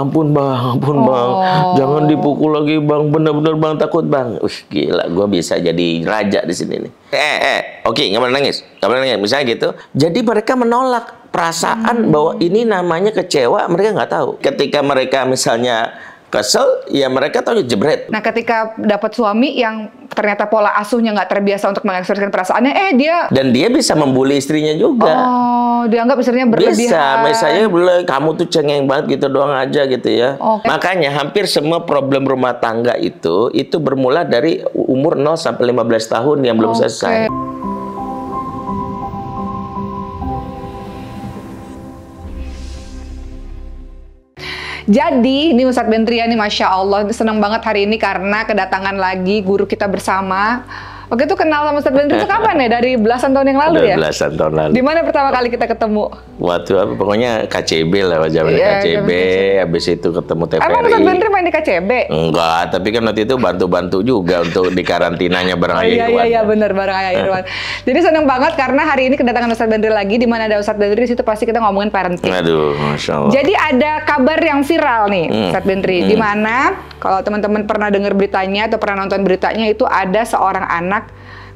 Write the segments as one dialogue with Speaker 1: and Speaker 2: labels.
Speaker 1: ampun bang, ampun oh. bang, jangan dipukul lagi bang, benar-benar bang takut bang. Wih gila, gue bisa jadi raja di sini nih. Eh, eh, eh. oke, okay, nggak boleh nangis, nggak boleh nangis, misalnya gitu. Jadi mereka menolak perasaan hmm. bahwa ini namanya kecewa, mereka nggak tahu. Ketika mereka misalnya kesel, ya mereka tahu jebret.
Speaker 2: Nah, ketika dapat suami yang ternyata pola asuhnya nggak terbiasa untuk mengekspresikan perasaannya, eh dia
Speaker 1: dan dia bisa membuli istrinya juga.
Speaker 2: Oh, dianggap istrinya berlebihan. Bisa, misalnya
Speaker 1: boleh kamu tuh cengeng banget gitu doang aja gitu ya. Okay. Oh. Makanya hampir semua problem rumah tangga itu itu bermula dari umur 0 sampai 15 tahun yang belum okay. selesai.
Speaker 2: Jadi ini Ustadz Bentria nih Masya Allah senang banget hari ini karena kedatangan lagi guru kita bersama Oke itu kenal sama Ustadz Bandri itu kapan ya? Dari belasan tahun yang lalu Udah ya? belasan tahun lalu. Di mana pertama kali kita ketemu?
Speaker 1: Waktu apa? Pokoknya KCB lah wajah iya, KCB, habis itu ketemu TPRI. Emang Ustadz Bandri main di KCB? Enggak, tapi kan waktu itu bantu-bantu juga untuk di karantinanya bareng oh, ayah iya, iya, Irwan. iya, iya
Speaker 2: benar bareng Ayah Irwan. Jadi seneng banget karena hari ini kedatangan Ustadz Bandri lagi. Di mana ada Ustadz Bandri situ pasti kita ngomongin parenting.
Speaker 1: Aduh, Masya Allah. Jadi
Speaker 2: ada kabar yang viral nih hmm. Ustadz Bandri. Hmm. Di mana kalau teman-teman pernah dengar beritanya atau pernah nonton beritanya itu ada seorang anak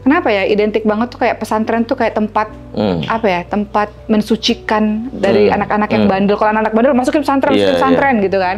Speaker 2: kenapa ya identik banget tuh kayak pesantren tuh kayak tempat hmm. apa ya tempat mensucikan dari hmm. anak-anak hmm. yang bandel kalau anak-anak bandel masukin pesantren yeah, masukin pesantren yeah. gitu kan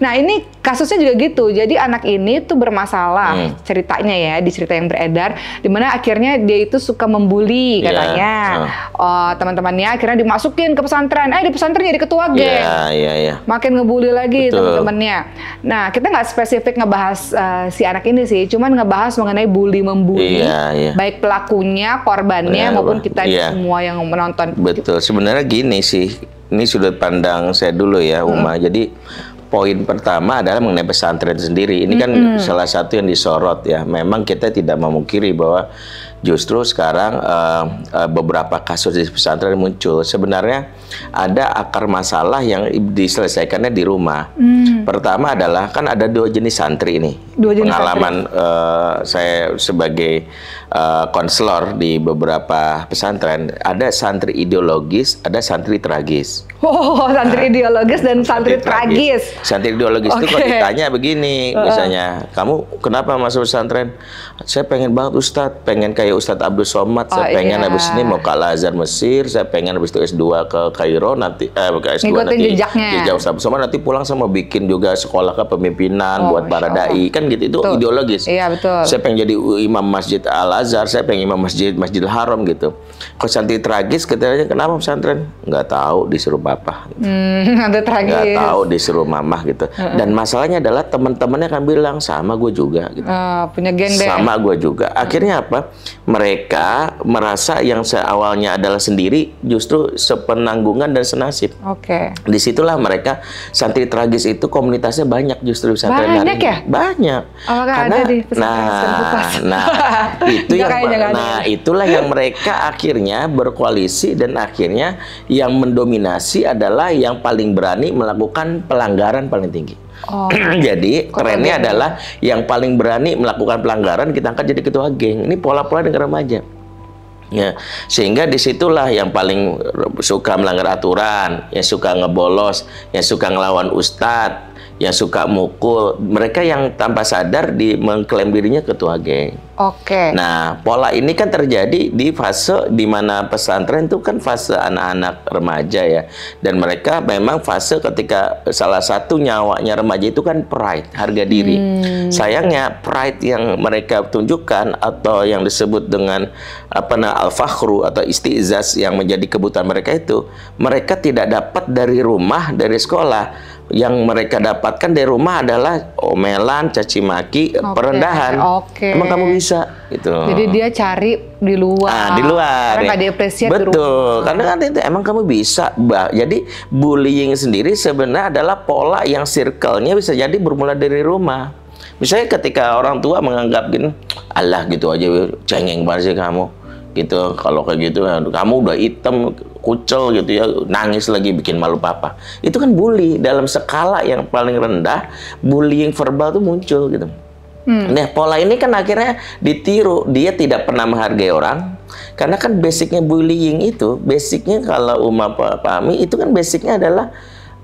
Speaker 2: nah ini kasusnya juga gitu jadi anak ini tuh bermasalah hmm. ceritanya ya di cerita yang beredar dimana akhirnya dia itu suka membuli iya. katanya yeah. Hmm. oh, teman-temannya akhirnya dimasukin ke pesantren eh di pesantren jadi ketua iya, geng yeah, yeah, yeah. makin ngebully lagi teman-temannya nah kita nggak spesifik ngebahas uh, si anak ini sih cuman ngebahas mengenai bully membuli yeah, yeah ya. Baik pelakunya, korbannya ya, maupun kita iya. semua yang menonton.
Speaker 1: Betul. Sebenarnya gini sih, ini sudut pandang saya dulu ya, Uma. Hmm. Jadi poin pertama adalah mengenai pesantren sendiri. Ini kan -hmm. salah satu yang disorot ya. Memang kita tidak memungkiri bahwa justru sekarang uh, uh, beberapa kasus di pesantren muncul. Sebenarnya ada akar masalah yang diselesaikannya di rumah. Hmm. Pertama adalah kan ada dua jenis santri ini.
Speaker 2: Dua jenis Pengalaman
Speaker 1: santri. Uh, saya sebagai uh, konselor di beberapa pesantren ada santri ideologis, ada santri tragis.
Speaker 2: Oh, santri nah, ideologis dan santri, santri tragis.
Speaker 1: tragis. Santri ideologis okay. itu kalau ditanya begini, uh. misalnya, kamu kenapa masuk pesantren? Saya pengen banget Ustadz, pengen kayak Ustadz Abdul Somad, oh, saya pengen iya. habis ini mau ke Al Azhar Mesir, saya pengen habis itu S2 ke Kairo nanti, eh ke S2 Ngikutin nanti jejaknya. jejak Ustadz Abdul Somad nanti pulang sama bikin juga sekolah kepemimpinan oh, buat para dai, kan gitu itu betul. ideologis.
Speaker 2: Iya betul. Saya
Speaker 1: pengen jadi imam masjid Al azhar saya pengen imam masjid, Masjidil Haram gitu. Kok santri tragis, katanya kenapa pesantren? Nggak tahu, disuruh papa.
Speaker 2: Gitu. Hmm, ada Nggak tahu,
Speaker 1: disuruh mamah gitu. Uh -uh. Dan masalahnya adalah teman-temannya akan bilang, sama gue juga. Gitu.
Speaker 2: Uh, punya gende. Sama
Speaker 1: gue juga. Akhirnya apa? Mereka merasa yang seawalnya adalah sendiri, justru sepenanggungan dan senasib. Oke. Okay. Disitulah mereka, santri tragis itu komunitasnya banyak justru Banyak ya? Banyak.
Speaker 2: Oh, Karena, ada di pesantren nah, nah,
Speaker 1: itu yang nah itulah yang mereka akhirnya berkoalisi dan akhirnya yang mendominasi adalah yang paling berani melakukan pelanggaran paling tinggi. Oh. jadi trennya adalah yang paling berani melakukan pelanggaran kita angkat jadi ketua geng. Ini pola-pola dengan remaja. Ya, sehingga disitulah yang paling suka melanggar aturan, yang suka ngebolos, yang suka ngelawan ustadz, yang suka mukul, mereka yang tanpa sadar di mengklaim dirinya ketua geng. Oke. Okay. Nah, pola ini kan terjadi di fase di mana pesantren itu kan fase anak-anak remaja ya. Dan mereka memang fase ketika salah satu nyawanya remaja itu kan pride, harga diri. Hmm. Sayangnya pride yang mereka tunjukkan atau yang disebut dengan apa nah al-fakhru atau istizaz yang menjadi kebutuhan mereka itu, mereka tidak dapat dari rumah, dari sekolah yang mereka dapatkan dari rumah adalah omelan, caci maki, okay. perendahan. Oke. Okay. Emang kamu bisa gitu. Jadi
Speaker 2: dia cari di luar. Ah, di luar. Karena ya. diapresiasi Betul. Di
Speaker 1: rumah. Karena kan itu emang kamu bisa. Jadi bullying sendiri sebenarnya adalah pola yang circle-nya bisa jadi bermula dari rumah. Misalnya ketika orang tua menganggap gini, Allah gitu aja cengeng banget sih kamu gitu kalau kayak gitu kamu udah hitam kucel gitu ya nangis lagi bikin malu papa itu kan bully dalam skala yang paling rendah bullying verbal tuh muncul gitu hmm. nah pola ini kan akhirnya ditiru dia tidak pernah menghargai orang karena kan basicnya bullying itu basicnya kalau umat pahami itu kan basicnya adalah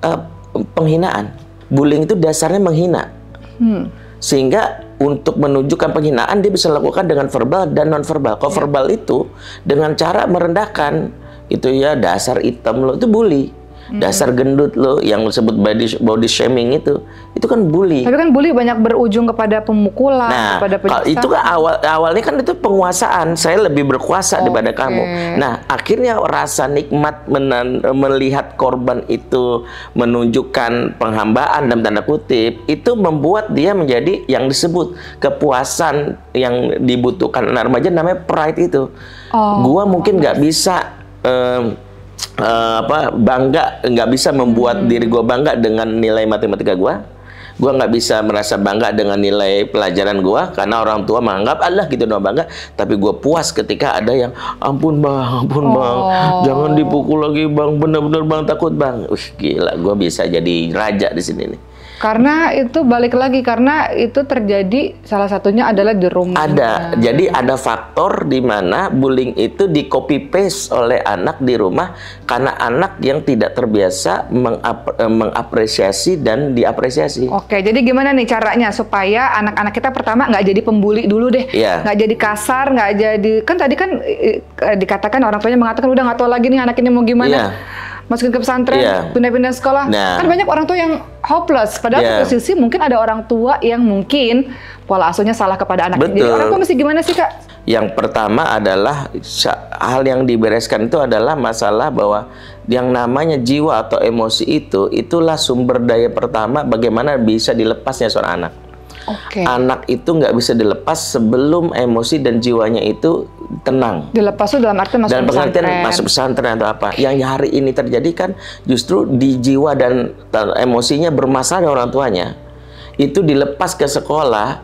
Speaker 1: uh, penghinaan bullying itu dasarnya menghina hmm sehingga untuk menunjukkan penghinaan dia bisa lakukan dengan verbal dan non verbal. Kalau iya. verbal itu dengan cara merendahkan itu ya dasar item lo itu bully Hmm. dasar gendut lo yang disebut body body shaming itu itu kan bully tapi
Speaker 2: kan bully banyak berujung kepada pemukulan nah, kepada penyiksaan itu kan
Speaker 1: awal awalnya kan itu penguasaan saya lebih berkuasa okay. daripada kamu nah akhirnya rasa nikmat menan, melihat korban itu menunjukkan penghambaan dalam tanda kutip itu membuat dia menjadi yang disebut kepuasan yang dibutuhkan anak remaja namanya pride itu oh, gua mungkin nggak bisa um, uh, apa bangga nggak bisa membuat hmm. diri gue bangga dengan nilai matematika gue gue nggak bisa merasa bangga dengan nilai pelajaran gue karena orang tua menganggap Allah gitu doang bangga tapi gue puas ketika ada yang ampun bang ampun oh. bang jangan dipukul lagi bang benar-benar bang takut bang Wih, gila gue bisa jadi raja di sini nih
Speaker 2: karena itu balik lagi karena itu terjadi salah satunya adalah di rumah.
Speaker 1: Ada. Nah. Jadi ada faktor di mana bullying itu di copy paste oleh anak di rumah karena anak yang tidak terbiasa mengap eh, mengapresiasi dan diapresiasi. Oke,
Speaker 2: jadi gimana nih caranya supaya anak-anak kita pertama nggak jadi pembuli dulu deh, yeah. nggak jadi kasar, nggak jadi kan tadi kan eh, eh, dikatakan orang tuanya mengatakan udah nggak tahu lagi nih anak ini mau gimana. Yeah masukin ke pesantren, yeah. pindah-pindah sekolah. Nah. Kan banyak orang tua yang hopeless. Padahal yeah. di sisi mungkin ada orang tua yang mungkin pola asuhnya salah kepada anak. Betul. Jadi orang tua mesti gimana sih kak?
Speaker 1: Yang pertama adalah hal yang dibereskan itu adalah masalah bahwa yang namanya jiwa atau emosi itu itulah sumber daya pertama bagaimana bisa dilepasnya seorang anak. Okay. Anak itu nggak bisa dilepas sebelum emosi dan jiwanya itu tenang.
Speaker 2: Dilepas itu dalam arti masuk dalam pengertian masuk
Speaker 1: pesantren atau apa? Yang hari ini terjadi kan justru di jiwa dan emosinya bermasalah orang tuanya. Itu dilepas ke sekolah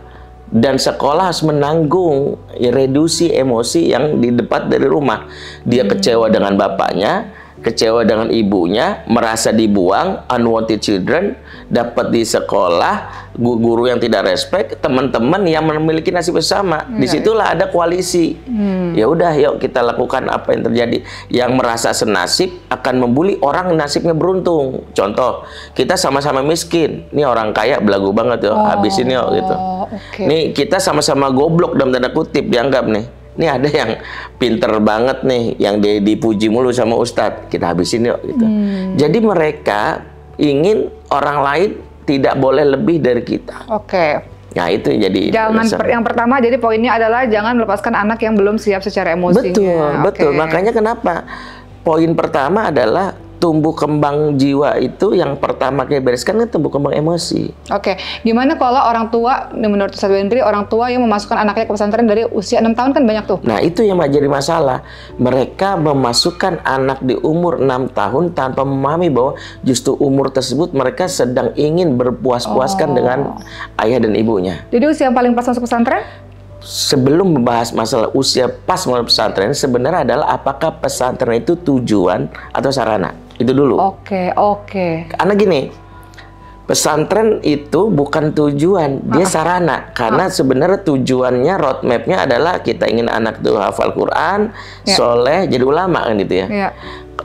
Speaker 1: dan sekolah harus menanggung reduksi emosi yang di didapat dari rumah. Dia hmm. kecewa dengan bapaknya, kecewa dengan ibunya, merasa dibuang, unwanted children, dapat di sekolah, guru yang tidak respect, teman-teman yang memiliki nasib bersama. Hmm. Iya, Disitulah iya. ada koalisi. Hmm. Ya udah, yuk kita lakukan apa yang terjadi. Yang merasa senasib akan membuli orang nasibnya beruntung. Contoh, kita sama-sama miskin. Ini orang kaya belagu banget ya, oh, habisin yuk gitu. Oh, okay. Nih kita sama-sama goblok dalam tanda kutip dianggap nih ini ada yang pinter banget nih yang di, dipuji mulu sama ustadz kita habisin yuk gitu hmm. jadi mereka ingin orang lain tidak boleh lebih dari kita oke okay. Ya, nah itu jadi jangan per, yang
Speaker 2: pertama jadi poinnya adalah jangan melepaskan anak yang belum siap secara emosinya. Betul, okay. betul. Makanya
Speaker 1: kenapa poin pertama adalah tumbuh kembang jiwa itu yang pertama kita bereskan kan tumbuh kembang emosi.
Speaker 2: Oke, okay. gimana kalau orang tua menurut Ustaz Bendri orang tua yang memasukkan anaknya ke pesantren dari usia enam tahun kan banyak tuh. Nah,
Speaker 1: itu yang menjadi masalah. Mereka memasukkan anak di umur enam tahun tanpa memahami bahwa justru umur tersebut mereka sedang ingin berpuas-puaskan oh. dengan ayah dan ibunya.
Speaker 2: Jadi usia yang paling pas masuk pesantren?
Speaker 1: sebelum membahas masalah usia pas mulai pesantren sebenarnya adalah apakah pesantren itu tujuan atau sarana? Itu dulu.
Speaker 2: Oke, okay, oke. Okay.
Speaker 1: Karena gini, pesantren itu bukan tujuan, dia ah. sarana. Karena Maaf. Ah. sebenarnya tujuannya, roadmapnya adalah kita ingin anak tuh hafal Quran, yeah. soleh, jadi ulama kan gitu ya. Yeah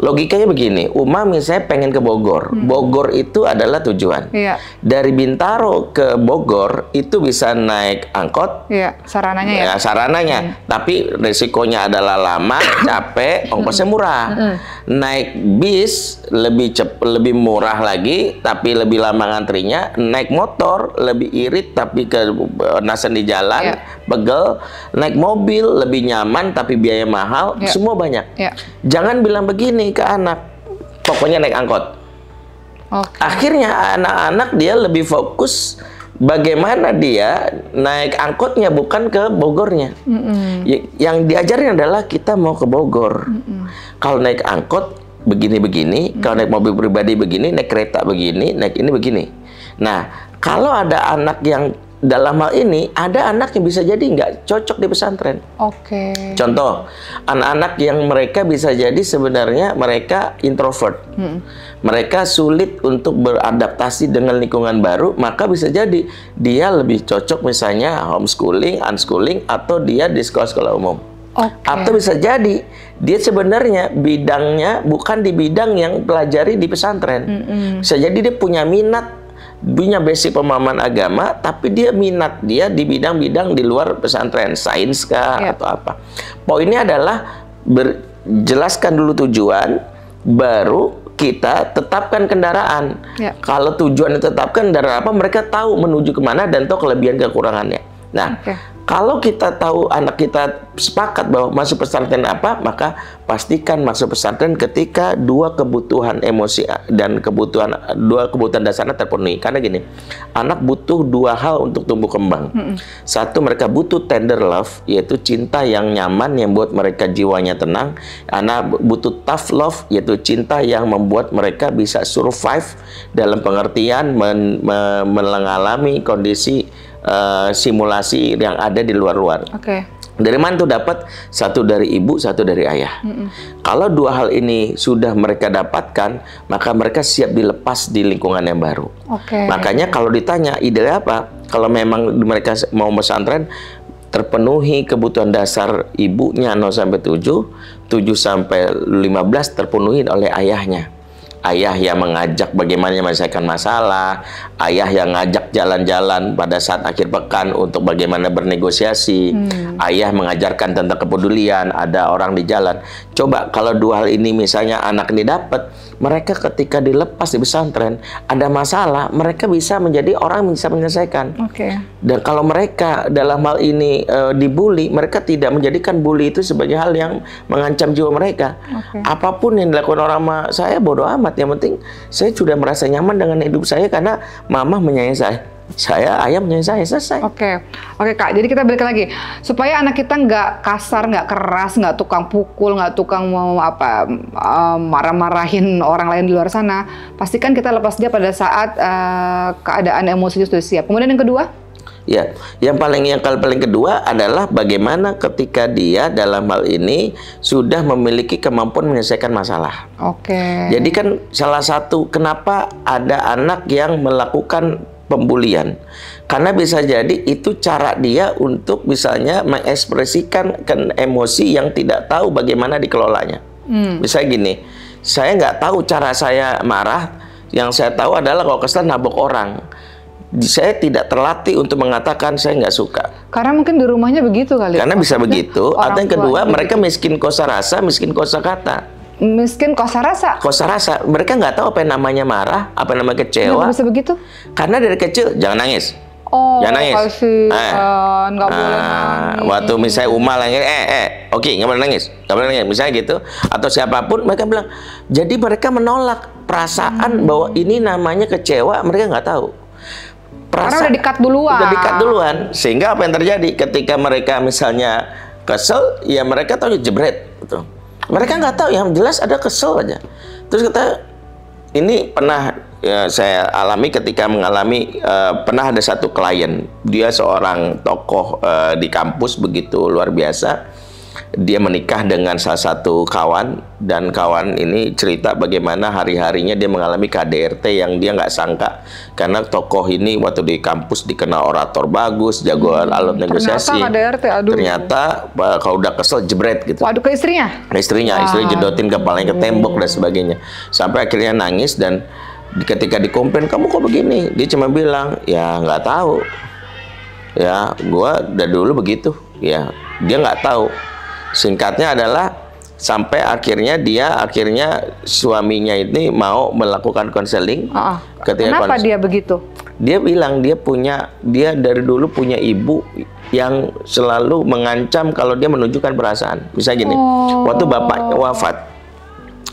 Speaker 1: logikanya begini, Uma misalnya pengen ke Bogor. Hmm. Bogor itu adalah tujuan. Iya. Dari Bintaro ke Bogor itu bisa naik angkot.
Speaker 2: Iya, sarananya ya. ya sarananya.
Speaker 1: Hmm. Tapi resikonya adalah lama, capek, ongkosnya hmm. murah. Hmm. Naik bis lebih cep, lebih murah lagi, tapi lebih lama ngantrinya. Naik motor lebih irit tapi ke eh, nasen di jalan. Iya pegel, naik mobil lebih nyaman tapi biaya mahal, yeah. semua banyak. Yeah. Jangan bilang begini ke anak, pokoknya naik angkot. Okay. Akhirnya anak-anak dia lebih fokus bagaimana dia naik angkotnya bukan ke Bogornya. Mm -mm. Yang diajarin adalah kita mau ke Bogor. Mm -mm. Kalau naik angkot begini-begini, mm kalau naik mobil pribadi begini, naik kereta begini, naik ini begini. Nah, kalau ada anak yang dalam hal ini ada anak yang bisa jadi nggak cocok di pesantren. Oke. Okay. Contoh, anak-anak yang mereka bisa jadi sebenarnya mereka introvert, hmm. mereka sulit untuk beradaptasi dengan lingkungan baru, maka bisa jadi dia lebih cocok misalnya homeschooling, unschooling, atau dia di sekolah-sekolah umum. Okay. Atau bisa jadi dia sebenarnya bidangnya bukan di bidang yang pelajari di pesantren. Mm -hmm. Bisa jadi dia punya minat punya basic pemahaman agama tapi dia minat dia di bidang-bidang di luar pesantren sains kah ya. atau apa poinnya adalah jelaskan dulu tujuan baru kita tetapkan kendaraan Ya. kalau tujuan ditetapkan kendaraan apa mereka tahu menuju kemana dan tahu kelebihan kekurangannya nah okay kalau kita tahu anak kita sepakat bahwa masuk pesantren apa, maka pastikan masuk pesantren ketika dua kebutuhan emosi dan kebutuhan dua kebutuhan dasarnya terpenuhi. Karena gini, anak butuh dua hal untuk tumbuh kembang. Hmm. Satu mereka butuh tender love, yaitu cinta yang nyaman yang buat mereka jiwanya tenang. Anak butuh tough love, yaitu cinta yang membuat mereka bisa survive dalam pengertian men, men, mengalami kondisi Eh, simulasi yang ada di luar-luar. Oke. Okay. Dari mana tuh dapat? Satu dari ibu, satu dari ayah. Mm -mm. Kalau dua hal ini sudah mereka dapatkan, maka mereka siap dilepas di lingkungan yang baru.
Speaker 2: Okay. Makanya
Speaker 1: kalau ditanya ide apa, kalau memang mereka mau pesantren, terpenuhi kebutuhan dasar ibunya 0 sampai 7, 7 sampai 15 terpenuhi oleh ayahnya ayah yang mengajak bagaimana menyelesaikan masalah, ayah yang ngajak jalan-jalan pada saat akhir pekan untuk bagaimana bernegosiasi, hmm. ayah mengajarkan tentang kepedulian, ada orang di jalan. Coba kalau dua hal ini misalnya anak ini dapat, mereka ketika dilepas di pesantren ada masalah, mereka bisa menjadi orang yang bisa menyelesaikan. Okay. Dan kalau mereka dalam hal ini e, dibully, mereka tidak menjadikan bully itu sebagai hal yang mengancam jiwa mereka. Okay. Apapun yang dilakukan orang sama saya bodoh amat banget. yang penting saya sudah merasa nyaman dengan hidup saya karena mama menyayangi saya saya ayah menyayangi saya selesai oke okay. oke okay, kak jadi kita balik lagi
Speaker 2: supaya anak kita nggak kasar nggak keras nggak tukang pukul nggak tukang mau apa um, marah-marahin orang lain di luar sana pastikan kita lepas dia pada saat uh, keadaan emosinya sudah siap kemudian yang kedua
Speaker 1: Ya, yang paling yang paling kedua adalah bagaimana ketika dia dalam hal ini sudah memiliki kemampuan menyelesaikan masalah. Oke. Okay. Jadi kan salah satu kenapa ada anak yang melakukan pembulian. Karena bisa jadi itu cara dia untuk misalnya mengekspresikan emosi yang tidak tahu bagaimana dikelolanya. Hmm. Misalnya gini, saya nggak tahu cara saya marah, yang saya tahu adalah kalau kesel nabok orang saya tidak terlatih untuk mengatakan saya nggak suka.
Speaker 2: Karena mungkin di rumahnya begitu
Speaker 1: kali. Karena bisa begitu. Atau yang kedua, mereka gitu. miskin kosa rasa, miskin kosa kata
Speaker 2: miskin kosa rasa.
Speaker 1: Kosa rasa. Mereka nggak tahu apa yang namanya marah, apa yang namanya kecewa. Kenapa bisa begitu? Karena dari kecil jangan nangis. Oh, jangan nangis.
Speaker 2: Kasihan, eh. eh. nggak ah, boleh
Speaker 1: nangis. Waktu misalnya umal lagi, eh, eh, oke, okay, nggak boleh nangis, nggak boleh nangis, misalnya gitu. Atau siapapun, mereka bilang. Jadi mereka menolak perasaan hmm. bahwa ini namanya kecewa, mereka nggak tahu. Karena udah dekat duluan. Udah dekat duluan. Sehingga apa yang terjadi ketika mereka misalnya kesel, ya mereka tahu jebret. Gitu. Mereka nggak tahu, yang jelas ada kesel aja. Terus kita ini pernah ya, saya alami ketika mengalami uh, pernah ada satu klien, dia seorang tokoh uh, di kampus begitu luar biasa dia menikah dengan salah satu kawan dan kawan ini cerita bagaimana hari-harinya dia mengalami KDRT yang dia nggak sangka karena tokoh ini waktu di kampus dikenal orator bagus, jagoan hmm. alat negosiasi. Ternyata
Speaker 2: KDRT, aduh. Ternyata
Speaker 1: kalau udah kesel jebret gitu. Waduh ke istrinya? Ke istrinya, ah. istri jedotin kepalanya ke tembok hmm. dan sebagainya. Sampai akhirnya nangis dan ketika dikomplain kamu kok begini, dia cuma bilang ya nggak tahu. Ya, gua dari dulu begitu. Ya, dia nggak tahu Singkatnya adalah sampai akhirnya dia akhirnya suaminya ini mau melakukan konseling. Uh -uh. Ketika Kenapa konseling, dia begitu? Dia bilang dia punya dia dari dulu punya ibu yang selalu mengancam kalau dia menunjukkan perasaan. Bisa gini, oh. waktu bapaknya wafat,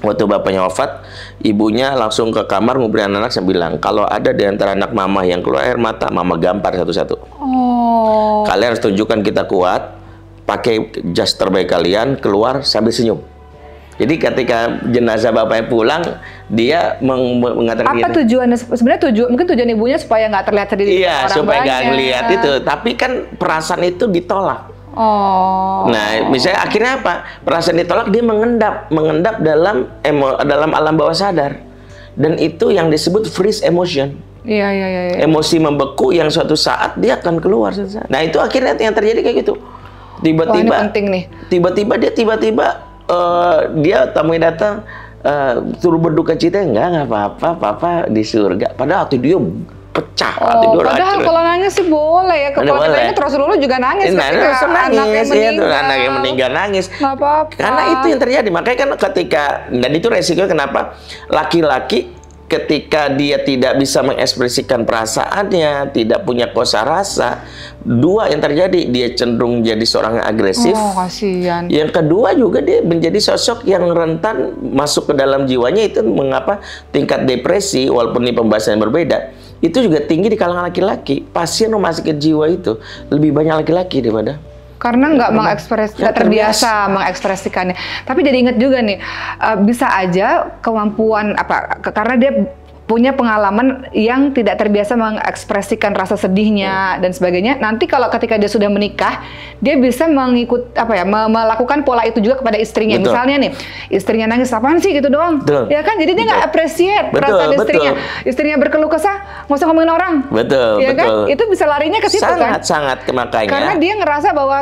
Speaker 1: waktu bapaknya wafat, ibunya langsung ke kamar nguburin anak -anak saya bilang kalau ada di antara anak mama yang keluar air mata, mama gampar satu-satu. Oh. Kalian harus tunjukkan kita kuat, pakai jas terbaik kalian keluar sambil senyum. Jadi ketika jenazah bapaknya pulang, dia meng mengatakan apa gini,
Speaker 2: tujuannya sebenarnya tujuan mungkin tujuan ibunya supaya nggak terlihat sedih iya, orang supaya nggak ngeliat itu.
Speaker 1: Tapi kan perasaan itu ditolak.
Speaker 2: Oh.
Speaker 1: Nah, misalnya akhirnya apa? Perasaan ditolak dia mengendap, mengendap dalam emo, dalam alam bawah sadar. Dan itu yang disebut freeze emotion.
Speaker 2: Iya, iya, iya. iya.
Speaker 1: Emosi membeku yang suatu saat dia akan keluar. Nah, itu akhirnya yang terjadi kayak gitu Tiba-tiba penting nih. Tiba-tiba dia tiba-tiba uh, dia tamu yang datang uh, suruh berduka cita enggak enggak apa-apa, papa di surga. Padahal hati dia pecah oh, hati dia padahal racun. kalau
Speaker 2: nangis sih boleh ya kalau kita ingat Rasulullah juga nangis nah, ketika nangis, anak yang iya, meninggal itu, anak yang meninggal nangis apa -apa. karena itu
Speaker 1: yang terjadi makanya kan ketika dan itu resiko kenapa laki-laki ketika dia tidak bisa mengekspresikan perasaannya, tidak punya kosa rasa, dua yang terjadi dia cenderung jadi seorang agresif. Oh,
Speaker 2: kasihan.
Speaker 1: Yang kedua juga dia menjadi sosok yang rentan masuk ke dalam jiwanya itu mengapa tingkat depresi walaupun ini pembahasan yang berbeda itu juga tinggi di kalangan laki-laki. Pasien rumah sakit jiwa itu lebih banyak laki-laki daripada
Speaker 2: karena nggak mengekspres nggak terbiasa mengekspresikannya. Tapi jadi ingat juga nih, uh, bisa aja kemampuan apa karena dia punya pengalaman yang tidak terbiasa mengekspresikan rasa sedihnya hmm. dan sebagainya. Nanti kalau ketika dia sudah menikah, dia bisa mengikut apa ya, melakukan pola itu juga kepada istrinya. Betul. Misalnya nih, istrinya nangis apaan sih gitu doang. Betul. Ya kan? Jadi dia nggak appreciate rasa betul. istrinya. Istrinya berkeluh kesah, nggak usah ngomongin orang.
Speaker 1: Betul, ya kan? betul. kan? Itu bisa larinya ke situ sangat, kan. Sangat sangat makanya. Karena
Speaker 2: dia ngerasa bahwa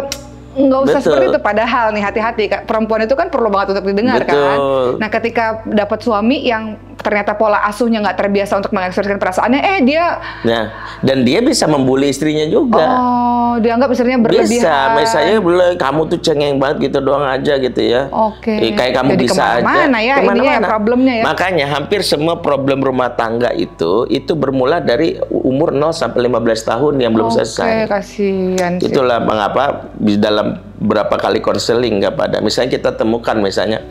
Speaker 2: nggak usah Betul. seperti itu padahal nih hati-hati perempuan itu kan perlu banget untuk didengar Betul. kan nah ketika dapat suami yang ternyata pola asuhnya nggak terbiasa untuk mengekspresikan perasaannya, eh dia
Speaker 1: nah dan dia bisa membuli istrinya juga.
Speaker 2: Oh, dianggap istrinya berlebihan. Bisa, misalnya
Speaker 1: boleh kamu tuh cengeng banget gitu doang aja gitu ya. Oke. Okay. kayak kamu Jadi bisa aja. Mana ya kemana ya
Speaker 2: problemnya ya. Makanya
Speaker 1: hampir semua problem rumah tangga itu itu bermula dari umur 0 sampai 15 tahun yang belum okay, selesai. Oke,
Speaker 2: kasihan sih. Itulah
Speaker 1: mengapa di dalam berapa kali konseling kepada misalnya kita temukan misalnya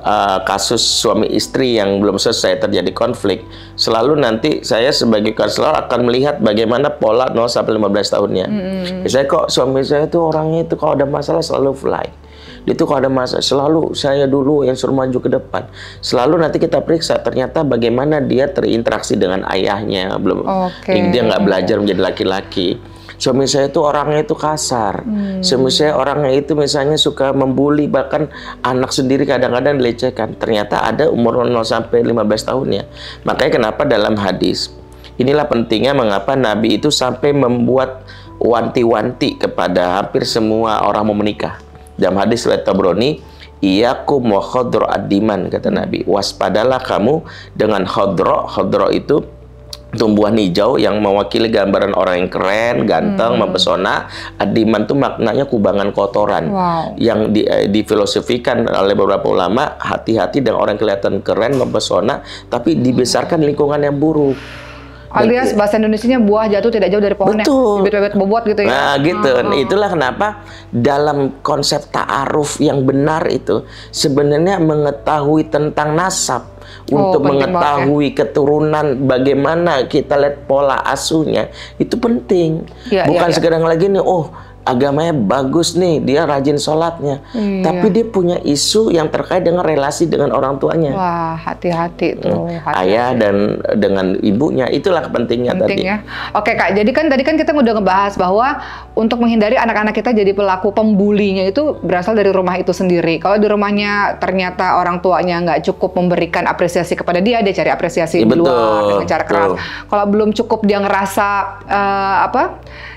Speaker 1: uh, kasus suami istri yang belum selesai terjadi konflik selalu nanti saya sebagai konselor akan melihat bagaimana pola 0 sampai 15 tahunnya hmm. misalnya kok suami saya itu orangnya itu kalau ada masalah selalu fly itu kalau ada masalah selalu saya dulu yang suruh maju ke depan selalu nanti kita periksa ternyata bagaimana dia terinteraksi dengan ayahnya belum okay. dia nggak belajar menjadi laki-laki suami saya itu orangnya itu kasar hmm. suami saya orangnya itu misalnya suka membuli bahkan anak sendiri kadang-kadang dilecehkan ternyata ada umur 0 sampai 15 tahun ya makanya kenapa dalam hadis inilah pentingnya mengapa Nabi itu sampai membuat wanti-wanti kepada hampir semua orang mau menikah dalam hadis riwayat Tabrani Iyaku wa adiman kata Nabi waspadalah kamu dengan hodro hodro itu tumbuhan hijau yang mewakili gambaran orang yang keren, ganteng, hmm. mempesona. Adiman itu maknanya kubangan kotoran wow. yang di, eh, difilosofikan oleh beberapa ulama. Hati-hati dengan orang yang kelihatan keren, mempesona, tapi dibesarkan lingkungan yang buruk alias iya. bahasa
Speaker 2: Indonesia buah jatuh tidak jauh dari pohonnya. Betul. Bibit-bibit bobot gitu ya. Nah, hmm. gitu. Nah,
Speaker 1: hmm. Itulah kenapa dalam konsep ta'aruf yang benar itu sebenarnya mengetahui tentang nasab oh, untuk ya. mengetahui banget, keturunan bagaimana kita lihat pola asuhnya itu penting. Ya, Bukan ya, ya. sekarang lagi nih oh agamanya bagus nih, dia rajin sholatnya, iya. tapi dia punya isu yang terkait dengan relasi dengan orang tuanya.
Speaker 2: Wah, hati-hati hmm. tuh. Hati
Speaker 1: -hati. Ayah dan dengan ibunya, itulah pentingnya Penting tadi. Ya.
Speaker 2: Oke kak, jadi kan tadi kan kita udah ngebahas bahwa untuk menghindari anak-anak kita jadi pelaku pembulinya itu berasal dari rumah itu sendiri. Kalau di rumahnya ternyata orang tuanya nggak cukup memberikan apresiasi kepada dia, dia cari apresiasi ya, di luar betul, dengan cara keras. Kalau belum cukup dia ngerasa uh, apa?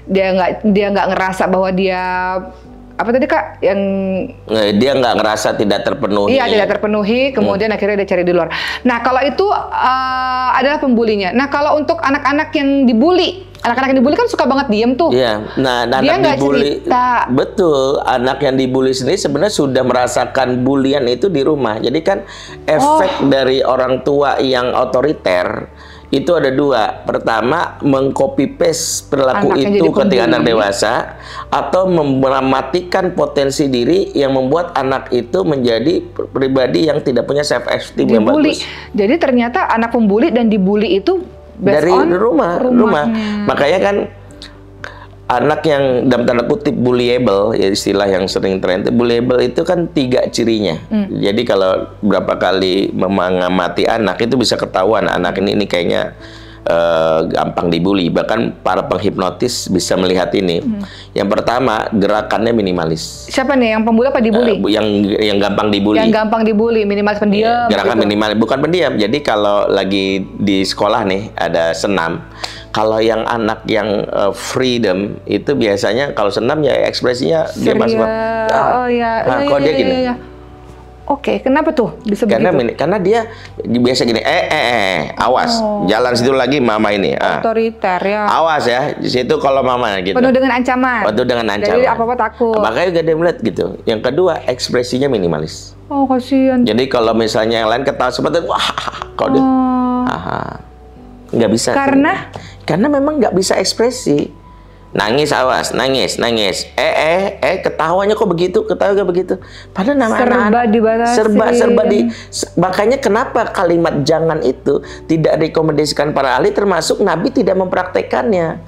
Speaker 2: dia nggak dia nggak ngerasa bahwa dia apa tadi kak yang
Speaker 1: dia nggak ngerasa tidak terpenuhi iya tidak
Speaker 2: terpenuhi kemudian hmm. akhirnya dia cari di luar nah kalau itu uh, adalah pembulinya nah kalau untuk anak-anak yang dibully anak-anak yang dibully kan suka banget diem tuh
Speaker 1: iya nah anak dia anak dibully cerita. betul anak yang dibully sendiri sebenarnya sudah merasakan bulian itu di rumah jadi kan oh. efek oh. dari orang tua yang otoriter itu ada dua. Pertama, mengcopy paste perilaku Anaknya itu ketika anak dewasa atau mematikan potensi diri yang membuat anak itu menjadi pribadi yang tidak punya self esteem yang bagus.
Speaker 2: Jadi ternyata anak pembuli dan dibully itu dari rumah, rumahnya. rumah.
Speaker 1: Hmm. Makanya kan anak yang dalam tanda kutip bullyable ya istilah yang sering tren bullyable itu kan tiga cirinya hmm. jadi kalau berapa kali mengamati anak itu bisa ketahuan anak ini ini kayaknya uh, gampang dibully bahkan para penghipnotis bisa melihat ini hmm. yang pertama gerakannya minimalis
Speaker 2: siapa nih yang pemula apa dibully uh,
Speaker 1: yang yang gampang dibully yang gampang
Speaker 2: dibully minimalis pendiam iya, gerakan gitu.
Speaker 1: minimalis bukan pendiam jadi kalau lagi di sekolah nih ada senam kalau yang anak yang uh, freedom itu biasanya kalau senam ya ekspresinya Seria. dia masuk ah, oh ya nah, oh, kalau iya, dia iya, gini iya.
Speaker 2: Oke, okay, kenapa tuh bisa karena, begitu?
Speaker 1: Karena dia biasa gini, eh, eh, eh awas, oh. jalan situ lagi mama ini. Ah.
Speaker 2: Otoriter ya.
Speaker 1: Awas ya, di situ kalau mama gitu. Penuh dengan
Speaker 2: ancaman. Penuh dengan ancaman. Jadi apa-apa takut. Makanya
Speaker 1: gak dia melihat gitu. Yang kedua, ekspresinya minimalis.
Speaker 2: Oh, kasihan.
Speaker 1: Jadi kalau misalnya yang lain ketawa seperti, wah, kalau dia, ah, ah. nggak bisa. Karena? Karena memang nggak bisa ekspresi. Nangis awas, nangis, nangis. Eh, eh, eh, ketawanya kok begitu, ketawa kok begitu. Padahal nama serba anak dibatasi. Serba, serba di. Makanya kenapa kalimat jangan itu tidak rekomendasikan para ahli, termasuk Nabi tidak mempraktekannya.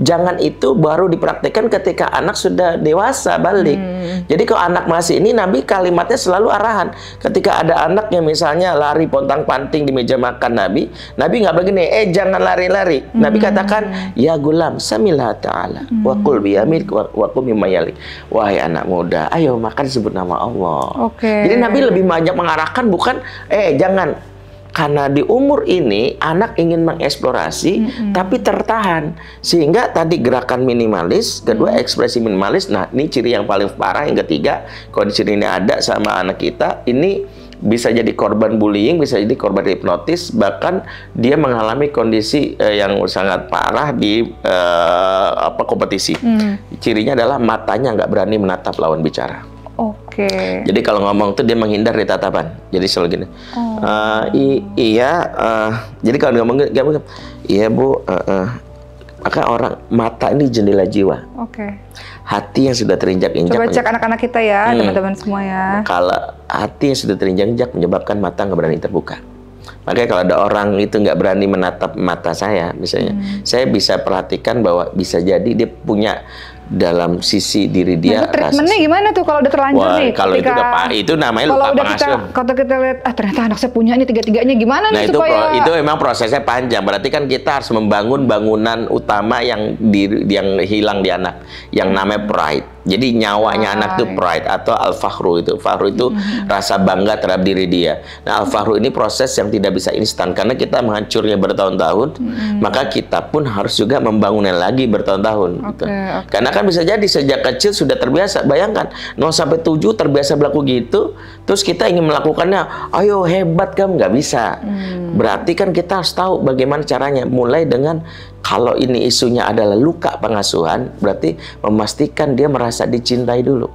Speaker 1: Jangan itu baru dipraktekkan ketika anak sudah dewasa balik. Hmm. Jadi kalau anak masih ini Nabi kalimatnya selalu arahan. Ketika ada anak yang misalnya lari pontang-panting di meja makan Nabi, Nabi nggak begini, eh jangan lari-lari. Hmm. Nabi katakan, ya gulam, samilah ta'ala, hmm. wakul biyamir, wakul mimayali. Wahai anak muda, ayo makan sebut nama Allah.
Speaker 2: Okay. Jadi Nabi
Speaker 1: lebih banyak mengarahkan bukan, eh jangan karena di umur ini anak ingin mengeksplorasi mm -hmm. tapi tertahan sehingga tadi gerakan minimalis kedua mm. ekspresi minimalis nah ini ciri yang paling parah yang ketiga kondisi ini ada sama anak kita ini bisa jadi korban bullying, bisa jadi korban hipnotis, bahkan dia mengalami kondisi eh, yang sangat parah di eh, apa kompetisi. Hmm. Cirinya adalah matanya nggak berani menatap lawan bicara. Okay. Jadi kalau ngomong tuh dia menghindar dari tatapan. Jadi selalu gini.
Speaker 2: Oh. Uh,
Speaker 1: iya. Uh, jadi kalau ngomong iya bu. Uh, uh. Maka orang mata ini jendela jiwa. Oke. Okay. Hati yang sudah terinjak-injak. Coba cek
Speaker 2: anak-anak kita ya, hmm. teman-teman semua ya.
Speaker 1: Kalau hati yang sudah terinjak-injak menyebabkan mata nggak berani terbuka. Makanya kalau ada orang itu nggak berani menatap mata saya, misalnya, hmm. saya bisa perhatikan bahwa bisa jadi dia punya dalam sisi diri dia. Nah, treatmentnya
Speaker 2: gimana tuh kalau udah terlanjur Wah, nih? Kalau ketika, itu udah itu namanya lupa udah Kita, kalau kita lihat, ah ternyata anak saya punya ini tiga-tiganya gimana nah, nih itu supaya? Pro, itu
Speaker 1: memang prosesnya panjang. Berarti kan kita harus membangun bangunan utama yang di, yang hilang di anak, yang namanya pride jadi nyawanya ah, anak itu pride atau al fahru itu. fahru itu mm-hmm. rasa bangga terhadap diri dia. Nah, al fahru ini proses yang tidak bisa instan karena kita menghancurnya bertahun-tahun, mm-hmm. maka kita pun harus juga membangunnya lagi bertahun-tahun okay, gitu. okay. Karena kan bisa jadi sejak kecil sudah terbiasa. Bayangkan 0 sampai 7 terbiasa berlaku gitu, terus kita ingin melakukannya, "Ayo hebat kamu nggak bisa." Mm. Berarti kan kita harus tahu bagaimana caranya mulai dengan kalau ini isunya adalah luka pengasuhan, berarti memastikan dia merasa dicintai dulu.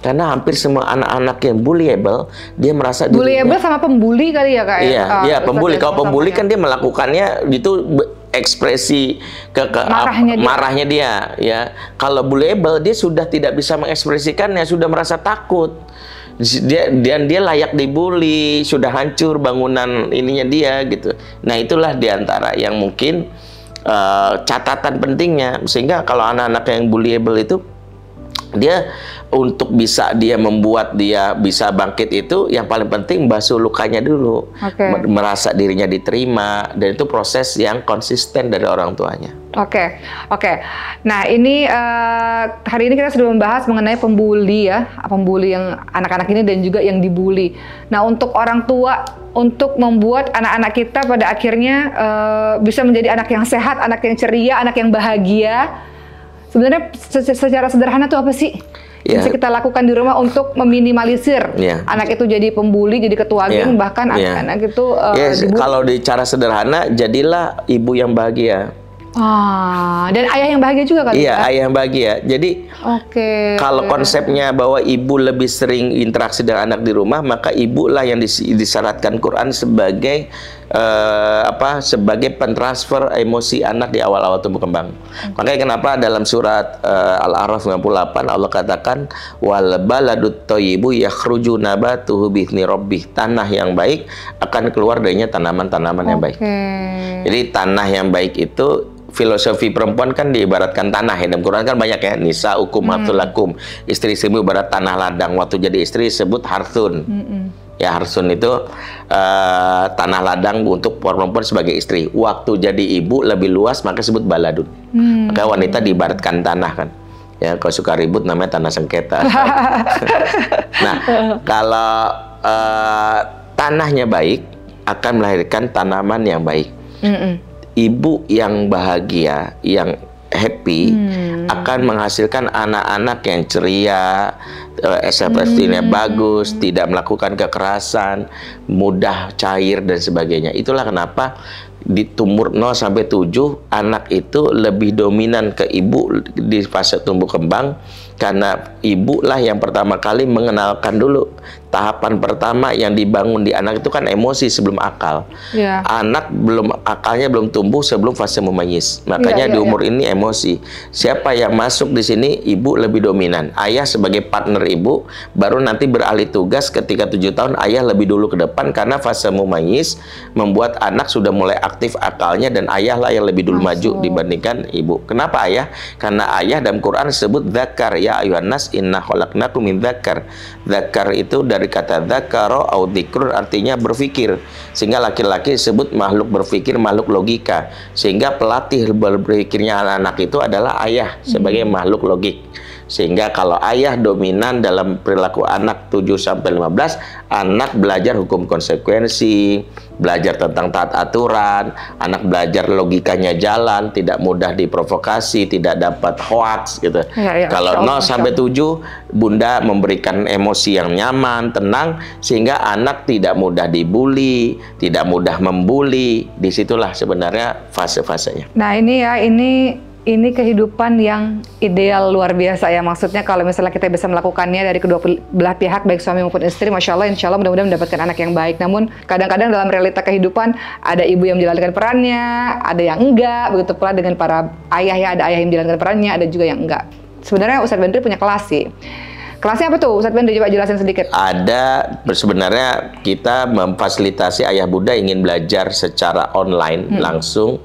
Speaker 1: Karena hampir semua anak-anak yang bullyable, dia merasa bullyable
Speaker 2: sama pembuli kali ya kak? Ya? Iya, uh, iya pembuli. Ya, kalau pembuli
Speaker 1: kan ya. dia melakukannya itu ekspresi ke, ke marahnya, ap, dia. marahnya dia ya kalau bullyable dia sudah tidak bisa mengekspresikannya sudah merasa takut dia dan dia layak dibully sudah hancur bangunan ininya dia gitu nah itulah diantara yang mungkin uh, catatan pentingnya sehingga kalau anak-anak yang bullyable itu dia untuk bisa dia membuat dia bisa bangkit itu yang paling penting basuh lukanya dulu okay. merasa dirinya diterima dan itu proses yang konsisten dari orang tuanya
Speaker 2: oke okay. oke okay. nah ini uh, hari ini kita sudah membahas mengenai pembuli ya pembuli yang anak-anak ini dan juga yang dibully nah untuk orang tua untuk membuat anak-anak kita pada akhirnya uh, bisa menjadi anak yang sehat anak yang ceria anak yang bahagia Sebenarnya secara sederhana tuh apa sih? yeah. bisa ya. kita lakukan di rumah untuk meminimalisir yeah. anak itu jadi pembuli, jadi ketua ya. geng, yeah. bahkan yeah. anak-anak itu uh, eh, yes. Ya,
Speaker 1: kalau di cara sederhana jadilah ibu yang bahagia.
Speaker 2: Ah, dan ayah yang bahagia juga kali Iya, kan? ayah
Speaker 1: yang bahagia. Jadi
Speaker 2: Oke. Okay. Kalau
Speaker 1: konsepnya bahwa ibu lebih sering interaksi dengan anak di rumah, maka ibu lah yang disyaratkan Quran sebagai uh, apa? sebagai pentransfer emosi anak di awal-awal tumbuh kembang. Okay. Makanya kenapa dalam surat uh, Al-A'raf 98 Allah katakan wal baladut thayyibu yakhruju nabatuhu bi'ni rabbih. Tanah yang baik akan keluar darinya tanaman-tanaman okay. yang baik. Jadi tanah yang baik itu filosofi perempuan kan diibaratkan tanah ya dalam Quran kan banyak ya nisa ukum hmm. lakum istri-istrimu ibarat tanah ladang waktu jadi istri sebut harsun hmm. ya harsun itu uh, tanah ladang untuk perempuan sebagai istri waktu jadi ibu lebih luas maka sebut baladun
Speaker 2: hmm. maka wanita
Speaker 1: diibaratkan tanah kan ya kalau suka ribut namanya tanah sengketa nah, nah kalau uh, tanahnya baik akan melahirkan tanaman yang baik mm -mm ibu yang bahagia, yang happy hmm. akan menghasilkan anak-anak yang ceria, eh, ekspresinya hmm. bagus, tidak melakukan kekerasan, mudah cair dan sebagainya. Itulah kenapa di tumbuh 0 sampai 7 anak itu lebih dominan ke ibu di fase tumbuh kembang karena ibulah yang pertama kali mengenalkan dulu tahapan pertama yang dibangun di anak itu kan emosi sebelum akal. Yeah. Anak belum akalnya belum tumbuh sebelum fase memayis. Makanya yeah, yeah, di iya, iya. umur yeah. ini emosi. Siapa yang masuk di sini ibu lebih dominan. Ayah sebagai partner ibu baru nanti beralih tugas ketika tujuh tahun ayah lebih dulu ke depan karena fase memayis membuat anak sudah mulai aktif akalnya dan ayahlah yang lebih dulu masuk. maju dibandingkan ibu. Kenapa ayah? Karena ayah dalam Quran sebut zakar ya ayuhan nas inna khalaqnakum min zakar. Zakar itu dari kata dakaro au dzikrun artinya berpikir. Sehingga laki-laki disebut makhluk berpikir, makhluk logika. Sehingga pelatih berpikirnya anak-anak itu adalah ayah sebagai hmm. makhluk logik. Sehingga kalau ayah dominan dalam perilaku anak 7 sampai 15, anak belajar hukum konsekuensi, belajar tentang taat aturan, anak belajar logikanya jalan, tidak mudah diprovokasi, tidak dapat hoax gitu. Ya, ya, kalau 0 sampai 7, bunda memberikan emosi yang nyaman, tenang sehingga anak tidak mudah dibully, tidak mudah membuli. Disitulah sebenarnya fase-fasenya.
Speaker 2: Nah, ini ya ini ini kehidupan yang ideal luar biasa ya maksudnya kalau misalnya kita bisa melakukannya dari kedua belah pihak baik suami maupun istri masya Allah insya Allah mudah-mudahan mendapatkan anak yang baik namun kadang-kadang dalam realita kehidupan ada ibu yang menjalankan perannya ada yang enggak begitu pula dengan para ayah ya ada ayah yang menjalankan perannya ada juga yang enggak sebenarnya Ustadz Bendri punya kelas sih Kelasnya apa tuh? Ustadz Bendri coba jelasin sedikit.
Speaker 1: Ada, sebenarnya kita memfasilitasi ayah bunda ingin belajar secara online hmm. langsung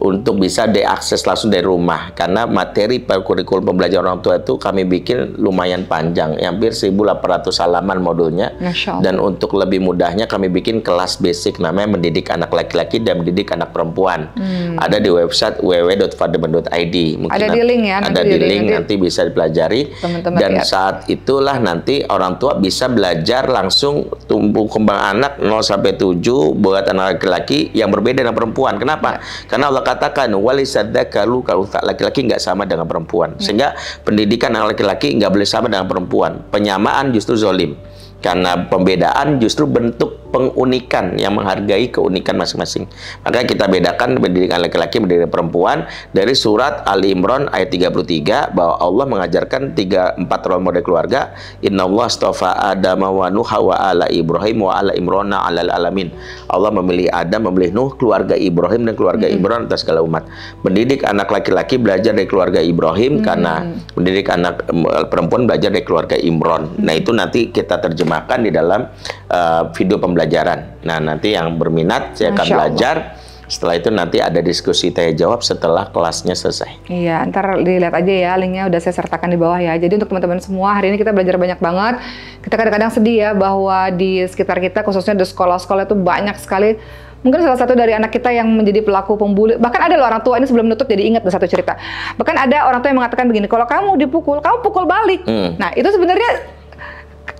Speaker 1: untuk bisa diakses langsung dari rumah karena materi kurikulum pembelajaran orang tua itu kami bikin lumayan panjang ya, hampir 1800 halaman modulnya dan untuk lebih mudahnya kami bikin kelas basic namanya mendidik anak laki-laki dan mendidik anak perempuan hmm. ada di website www.fademan.id. ada di link ya ada di link nanti, nanti bisa dipelajari Teman -teman dan lihat. saat itulah nanti orang tua bisa belajar langsung tumbuh kembang anak 0 7 buat anak laki-laki yang berbeda dengan perempuan kenapa ya. karena Allah katakan walisadakalu kalau laki-laki nggak sama dengan perempuan. Hmm. Sehingga pendidikan anak laki-laki nggak boleh sama dengan perempuan. Penyamaan justru zolim. Karena pembedaan justru bentuk pengunikan yang menghargai keunikan masing-masing. Maka kita bedakan pendidikan laki-laki pendidikan perempuan dari surat Ali Imran ayat 33 bahwa Allah mengajarkan tiga empat role model keluarga. Inna Allah astafa Adam wa Nuh wa ala Ibrahim wa ala Imrona alal alamin. Allah memilih Adam, memilih Nuh, keluarga Ibrahim dan keluarga hmm. Imran atas segala umat. Mendidik anak laki-laki belajar dari keluarga Ibrahim hmm. karena mendidik anak eh, perempuan belajar dari keluarga Imron. Nah, hmm. Nah, itu nanti kita terjemah makan di dalam uh, video pembelajaran. Nah, nanti yang berminat saya akan belajar. Setelah itu nanti ada diskusi tanya jawab setelah kelasnya selesai.
Speaker 2: Iya, ntar dilihat aja ya linknya udah saya sertakan di bawah ya. Jadi untuk teman-teman semua hari ini kita belajar banyak banget. Kita kadang-kadang sedih ya bahwa di sekitar kita khususnya di sekolah-sekolah itu banyak sekali mungkin salah satu dari anak kita yang menjadi pelaku pembuli bahkan ada loh orang tua ini sebelum nutup jadi ingat satu cerita bahkan ada orang tua yang mengatakan begini kalau kamu dipukul kamu pukul balik hmm. nah itu sebenarnya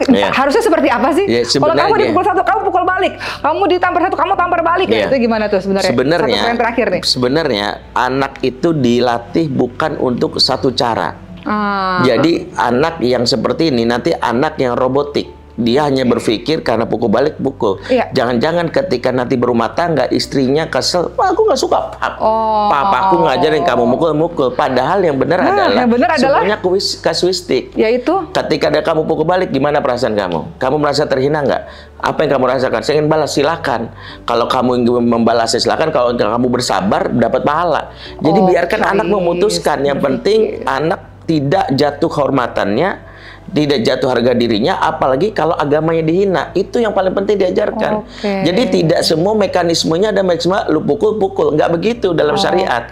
Speaker 2: yeah. harusnya seperti apa sih? Yeah, Kalau kamu dipukul satu, kamu pukul balik. Kamu ditampar satu, kamu tampar balik. Yeah. Ya, itu gimana tuh sebenarnya? Sebenarnya terakhir nih.
Speaker 1: Sebenarnya anak itu dilatih bukan untuk satu cara.
Speaker 2: Ah. Jadi
Speaker 1: anak yang seperti ini nanti anak yang robotik dia hanya berpikir karena pukul balik pukul. jangan iya. Jangan-jangan ketika nanti berumah tangga istrinya kesel, Wah, aku nggak suka pap. Oh. Papaku ngajarin kamu mukul-mukul. Padahal yang benar nah, adalah yang benar adalah sebenarnya kasuistik. Yaitu ketika ada kamu pukul balik gimana perasaan kamu? Kamu merasa terhina nggak? Apa yang kamu rasakan? Saya ingin balas silakan. Kalau kamu ingin membalas silakan. Kalau kamu bersabar dapat pahala. Jadi oh, biarkan anak memutuskan. Yang penting iya. anak tidak jatuh kehormatannya tidak jatuh harga dirinya, apalagi kalau agamanya dihina. Itu yang paling penting diajarkan. Okay. Jadi tidak semua mekanismenya ada mekanisme lu pukul-pukul, nggak begitu dalam syariat.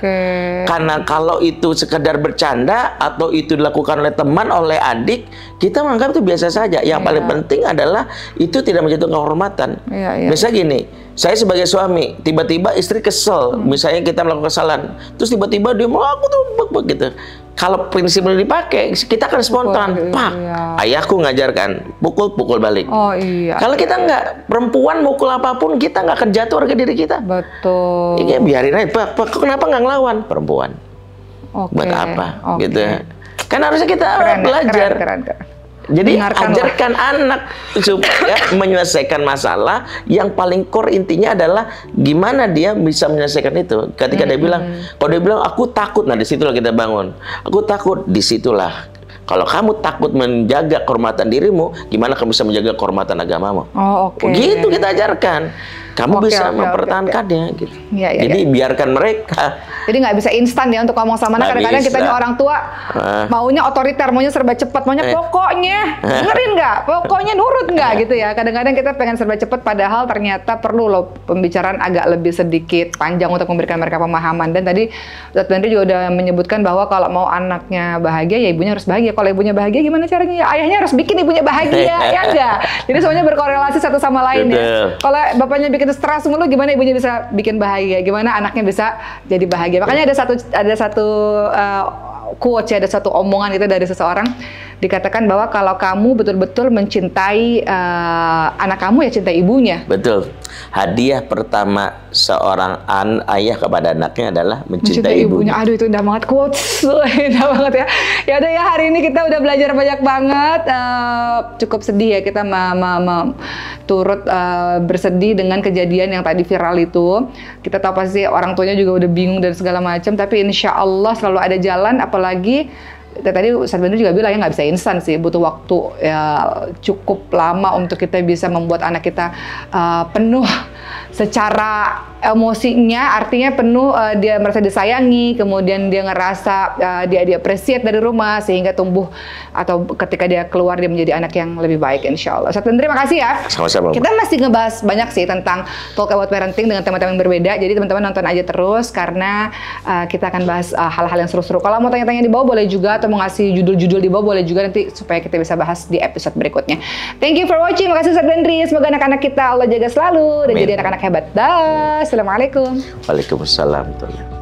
Speaker 1: Karena kalau itu sekedar bercanda atau itu dilakukan oleh teman, oleh adik, kita menganggap itu biasa saja. Yang yeah. paling penting adalah itu tidak menjatuhkan kehormatan. Yeah, yeah. Biasa gini, saya sebagai suami, tiba-tiba istri kesel, hmm. misalnya kita melakukan kesalahan, terus tiba-tiba dia mau aku tuh gitu kalau prinsip ini dipakai, kita akan spontan. Pukul, Pak, iya. ayahku ngajarkan, pukul, pukul balik. Oh iya. Kalau kita nggak, perempuan mukul apapun, kita nggak akan jatuh harga diri kita. Betul. Ini biarin aja, Pak, Pak kenapa nggak ngelawan? Perempuan. Okay. Buat apa? Okay. Gitu ya. Kan harusnya kita keren, ya, belajar. Keren, keren, keren. Jadi ajarkan anak supaya menyelesaikan masalah yang paling core intinya adalah gimana dia bisa menyelesaikan itu. Ketika -hmm. dia bilang, kalau dia bilang aku takut, nah disitulah kita bangun. Aku takut, disitulah kalau kamu takut menjaga kehormatan dirimu, gimana kamu bisa menjaga kehormatan agamamu?
Speaker 2: Oh, oke. Okay. Gitu kita
Speaker 1: ajarkan. Kamu okay, bisa okay, mempertahankannya
Speaker 2: okay. gitu. Ya, yeah, Jadi yeah. biarkan
Speaker 1: mereka
Speaker 2: jadi nggak bisa instan ya untuk ngomong sama anak. Kadang-kadang kita ini orang tua
Speaker 1: uh. maunya
Speaker 2: otoriter, maunya serba cepat, maunya eh. pokoknya eh. dengerin nggak, pokoknya nurut nggak eh. gitu ya. Kadang-kadang kita pengen serba cepat, padahal ternyata perlu loh pembicaraan agak lebih sedikit panjang untuk memberikan mereka pemahaman. Dan tadi Ustadz Bandri juga udah menyebutkan bahwa kalau mau anaknya bahagia, ya ibunya harus bahagia. Kalau ibunya bahagia, gimana caranya? Ya, ayahnya harus bikin ibunya bahagia, ya enggak? Jadi semuanya berkorelasi satu sama lain ya. Kalau bapaknya bikin stres mulu, gimana ibunya bisa bikin bahagia? Gimana anaknya bisa jadi bahagia? Makanya ada satu ada satu uh, eh, quote ya, ada satu omongan itu dari seseorang dikatakan bahwa kalau kamu betul-betul mencintai uh, anak kamu ya cinta ibunya.
Speaker 1: Betul. Hadiah pertama seorang an ayah kepada anaknya adalah mencintai, mencintai ibunya. ibunya.
Speaker 2: Aduh itu indah banget quotes, indah banget ya. Ya udah ya hari ini kita udah belajar banyak banget. Uh, cukup sedih ya kita ma ma ma turut uh, bersedih dengan kejadian yang tadi viral itu. Kita tahu pasti orang tuanya juga udah bingung dan segala macam. Tapi insya Allah selalu ada jalan. Apalagi tadi Ustaz Bandu juga bilang ya nggak bisa instan sih, butuh waktu ya cukup lama untuk kita bisa membuat anak kita uh, penuh secara emosinya artinya penuh uh, dia merasa disayangi kemudian dia ngerasa uh, dia diapresiat dari rumah sehingga tumbuh atau ketika dia keluar dia menjadi anak yang lebih baik insya Allah. Ustaz terima kasih ya. Sama-sama. Kita masih ngebahas banyak sih tentang talk about parenting dengan teman-teman yang berbeda jadi teman-teman nonton aja terus karena uh, kita akan bahas hal-hal yang seru-seru. Kalau mau tanya-tanya di bawah boleh juga atau mau ngasih judul-judul di bawah boleh juga nanti supaya kita bisa bahas di episode berikutnya. Thank you for watching. Makasih Ustaz Dendri. Semoga anak-anak kita Allah jaga selalu dan Amin. jadi anak-anak hebat. Dah. Assalamualaikum.
Speaker 1: Waalaikumsalam.